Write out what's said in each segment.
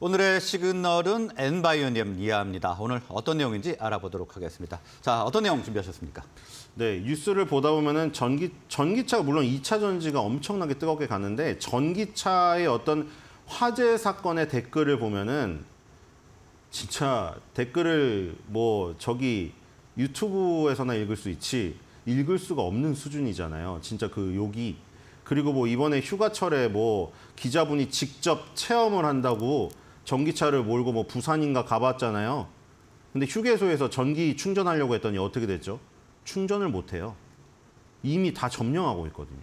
오늘의 시그널은 엔바이오니엄 이하입니다. 오늘 어떤 내용인지 알아보도록 하겠습니다. 자, 어떤 내용 준비하셨습니까? 네, 뉴스를 보다 보면은 전기 전기차가 물론 2차 전지가 엄청나게 뜨겁게 갔는데 전기차의 어떤 화재 사건의 댓글을 보면은 진짜 댓글을 뭐 저기 유튜브에서나 읽을 수 있지 읽을 수가 없는 수준이잖아요. 진짜 그 욕이 그리고 뭐 이번에 휴가철에 뭐 기자분이 직접 체험을 한다고 전기차를 몰고 뭐 부산인가 가봤잖아요. 근데 휴게소에서 전기 충전하려고 했더니 어떻게 됐죠? 충전을 못해요. 이미 다 점령하고 있거든요.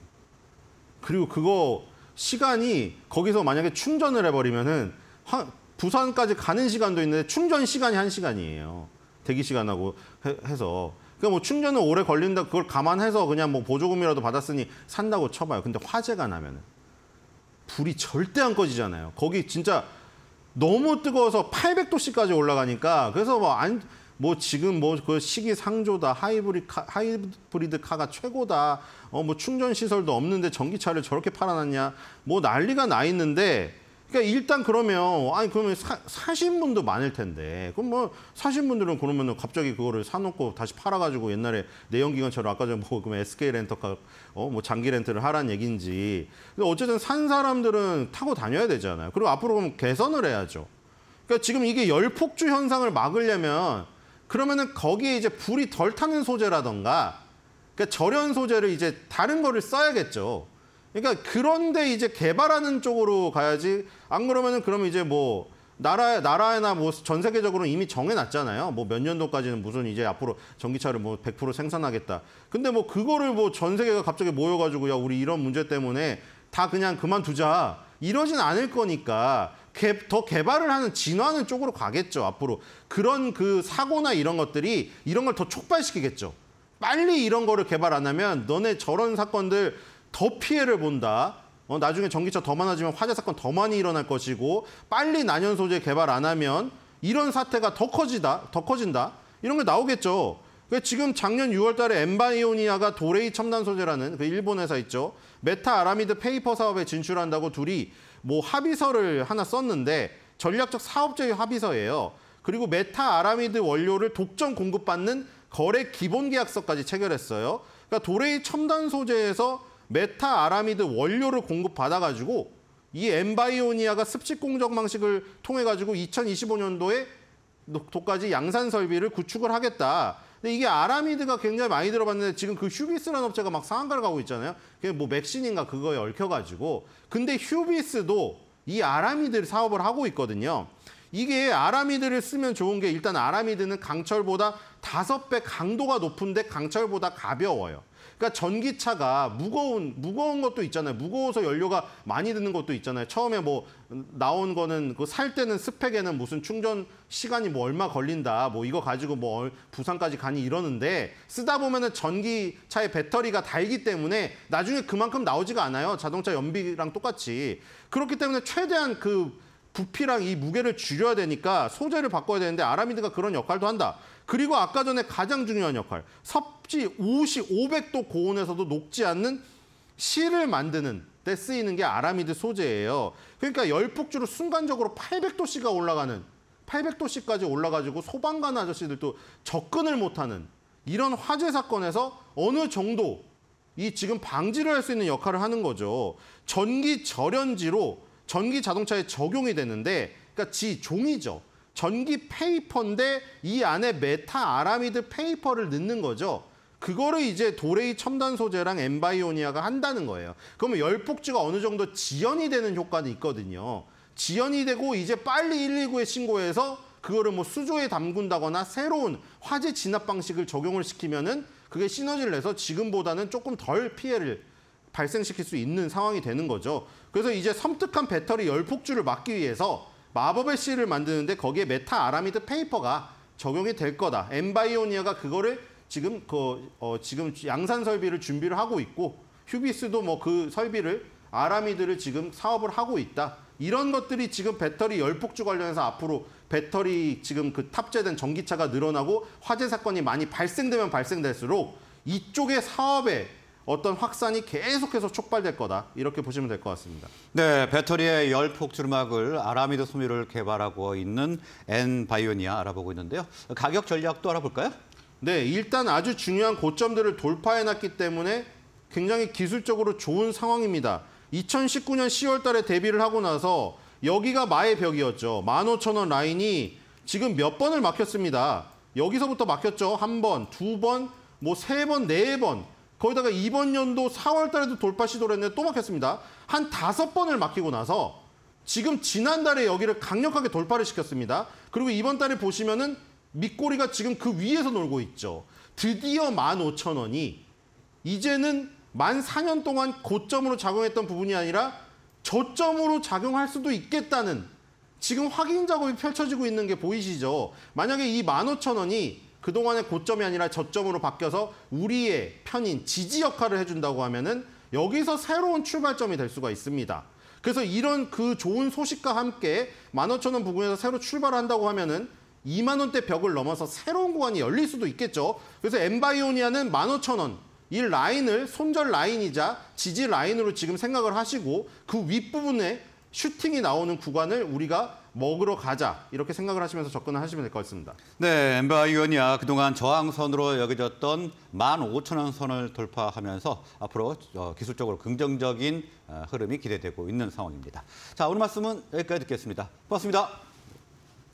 그리고 그거 시간이 거기서 만약에 충전을 해버리면은 한, 부산까지 가는 시간도 있는데 충전 시간이 한 시간이에요. 대기 시간하고 해, 서 그러니까 뭐 충전은 오래 걸린다 그걸 감안해서 그냥 뭐 보조금이라도 받았으니 산다고 쳐봐요. 근데 화재가 나면은 불이 절대 안 꺼지잖아요. 거기 진짜 너무 뜨거워서 800도씨까지 올라가니까 그래서 뭐안뭐 뭐 지금 뭐 그 시기 상조다 하이브리 카, 하이브리드 카가 최고다 어 뭐 충전 시설도 없는데 전기차를 저렇게 팔아놨냐 뭐 난리가 나 있는데 그러니까 일단 그러면 아니 그러면 사, 사신 분도 많을 텐데 그럼 뭐 사신 분들은 그러면 갑자기 그거를 사놓고 다시 팔아가지고 옛날에 내연기관처럼 아까 전에 뭐 그러면 SK 렌터카 어뭐 장기 렌트를 하란 얘긴지 근데 어쨌든 산 사람들은 타고 다녀야 되잖아요. 그리고 앞으로 그럼 개선을 해야죠. 그러니까 지금 이게 열폭주 현상을 막으려면 그러면은 거기에 이제 불이 덜 타는 소재라던가 그러니까 절연 소재를 이제 다른 거를 써야겠죠. 그러니까 그런데 이제 개발하는 쪽으로 가야지 안 그러면은 그럼 이제 뭐 나라 나라나 에뭐전 세계적으로 이미 정해놨잖아요. 뭐 몇 년도까지는 무슨 이제 앞으로 전기차를 뭐 100% 생산하겠다. 근데 뭐 그거를 뭐 전 세계가 갑자기 모여가지고 야 우리 이런 문제 때문에 다 그냥 그만두자 이러진 않을 거니까 더 개발을 하는 진화하는 쪽으로 가겠죠 앞으로 그런 그 사고나 이런 것들이 이런 걸 더 촉발시키겠죠. 빨리 이런 거를 개발 안 하면 너네 저런 사건들 더 피해를 본다. 어, 나중에 전기차 더 많아지면 화재 사건 더 많이 일어날 것이고 빨리 난연 소재 개발 안 하면 이런 사태가 더 커지다, 더 커진다 이런 게 나오겠죠. 그 지금 작년 6월달에 엠바이오니아가 도레이 첨단 소재라는 그 일본 회사 있죠. 메타 아라미드 페이퍼 사업에 진출한다고 둘이 뭐 합의서를 하나 썼는데 전략적 사업자의 합의서예요. 그리고 메타 아라미드 원료를 독점 공급받는 거래 기본 계약서까지 체결했어요. 그러니까 도레이 첨단 소재에서 메타 아라미드 원료를 공급받아가지고 이 엠바이오니아가 습식 공정 방식을 통해 가지고 2025년도에 도까지 양산 설비를 구축을 하겠다. 근데 이게 아라미드가 굉장히 많이 들어봤는데 지금 그 휴비스라는 업체가 막 상한가를 가고 있잖아요. 그게 뭐 맥신인가 그거에 얽혀 가지고 근데 휴비스도 이 아라미드 사업을 하고 있거든요. 이게 아라미드를 쓰면 좋은 게 일단 아라미드는 강철보다 5배 강도가 높은데 강철보다 가벼워요. 그러니까 전기차가 무거운 무거운 것도 있잖아요. 무거워서 연료가 많이 드는 것도 있잖아요. 처음에 뭐 나온 거는 그 살 때는 스펙에는 무슨 충전 시간이 뭐 얼마 걸린다. 뭐 이거 가지고 뭐 부산까지 가니 이러는데 쓰다 보면은 전기차의 배터리가 달기 때문에 나중에 그만큼 나오지가 않아요. 자동차 연비랑 똑같이. 그렇기 때문에 최대한 그 부피랑 이 무게를 줄여야 되니까 소재를 바꿔야 되는데 아라미드가 그런 역할도 한다. 그리고 아까 전에 가장 중요한 역할, 섭지 50, 500도 고온에서도 녹지 않는 실을 만드는 때 쓰이는 게 아라미드 소재예요. 그러니까 열폭주로 순간적으로 800도씨가 올라가는 800도씨까지 올라가지고 소방관 아저씨들도 접근을 못하는 이런 화재 사건에서 어느 정도 이 지금 방지를 할 수 있는 역할을 하는 거죠. 전기 절연지로 전기 자동차에 적용이 되는데 그러니까 지 종이죠. 전기 페이퍼인데 이 안에 메타 아라미드 페이퍼를 넣는 거죠. 그거를 이제 도레이 첨단 소재랑 엠바이오니아가 한다는 거예요. 그러면 열폭지가 어느 정도 지연이 되는 효과는 있거든요. 지연이 되고 이제 빨리 119에 신고해서 그거를 뭐 수조에 담근다거나 새로운 화재 진압 방식을 적용을 시키면은 그게 시너지를 내서 지금보다는 조금 덜 피해를 발생시킬 수 있는 상황이 되는 거죠. 그래서 이제 섬뜩한 배터리 열 폭주를 막기 위해서 마법의 씨를 만드는데 거기에 메타 아라미드 페이퍼가 적용이 될 거다. 엠바이오니아가 그거를 지금 그 어, 지금 양산 설비를 준비를 하고 있고 휴비스도 뭐 그 설비를 아라미드를 지금 사업을 하고 있다. 이런 것들이 지금 배터리 열폭주 관련해서 앞으로 배터리 지금 그 탑재된 전기차가 늘어나고 화재 사건이 많이 발생되면 발생될수록 이쪽의 사업에 어떤 확산이 계속해서 촉발될 거다. 이렇게 보시면 될 것 같습니다. 네, 배터리의 열폭주 막을 아라미드 섬유를 개발하고 있는 엔바이오니아 알아보고 있는데요. 가격 전략도 알아볼까요? 네, 일단 아주 중요한 고점들을 돌파해놨기 때문에 굉장히 기술적으로 좋은 상황입니다. 2019년 10월 달에 데뷔를 하고 나서 여기가 마의 벽이었죠. 15,000원 라인이 지금 몇 번을 막혔습니다. 여기서부터 막혔죠. 한 번, 두 번, 뭐 세 번, 네 번. 거기다가 이번 연도 4월 달에도 돌파 시도를 했는데 또 막혔습니다. 한 다섯 번을 막히고 나서 지금 지난달에 여기를 강력하게 돌파를 시켰습니다. 그리고 이번 달에 보시면은 밑꼬리가 지금 그 위에서 놀고 있죠. 드디어 15,000원이 이제는 만 4년 동안 고점으로 작용했던 부분이 아니라 저점으로 작용할 수도 있겠다는 지금 확인 작업이 펼쳐지고 있는 게 보이시죠? 만약에 이 15,000원이 그동안의 고점이 아니라 저점으로 바뀌어서 우리의 편인 지지 역할을 해준다고 하면은 여기서 새로운 출발점이 될 수가 있습니다. 그래서 이런 그 좋은 소식과 함께 15,000원 부근에서 새로 출발한다고 하면은 2만 원대 벽을 넘어서 새로운 구간이 열릴 수도 있겠죠. 그래서 엠바이오니아는 15,000원 이 라인을 손절 라인이자 지지 라인으로 지금 생각을 하시고 그 윗부분에 슈팅이 나오는 구간을 우리가 먹으러 가자 이렇게 생각을 하시면서 접근을 하시면 될 것 같습니다. 네, 엠바 위원이야 그동안 저항선으로 여겨졌던 15,000원 선을 돌파하면서 앞으로 어, 기술적으로 긍정적인 어, 흐름이 기대되고 있는 상황입니다. 자, 오늘 말씀은 여기까지 듣겠습니다. 고맙습니다.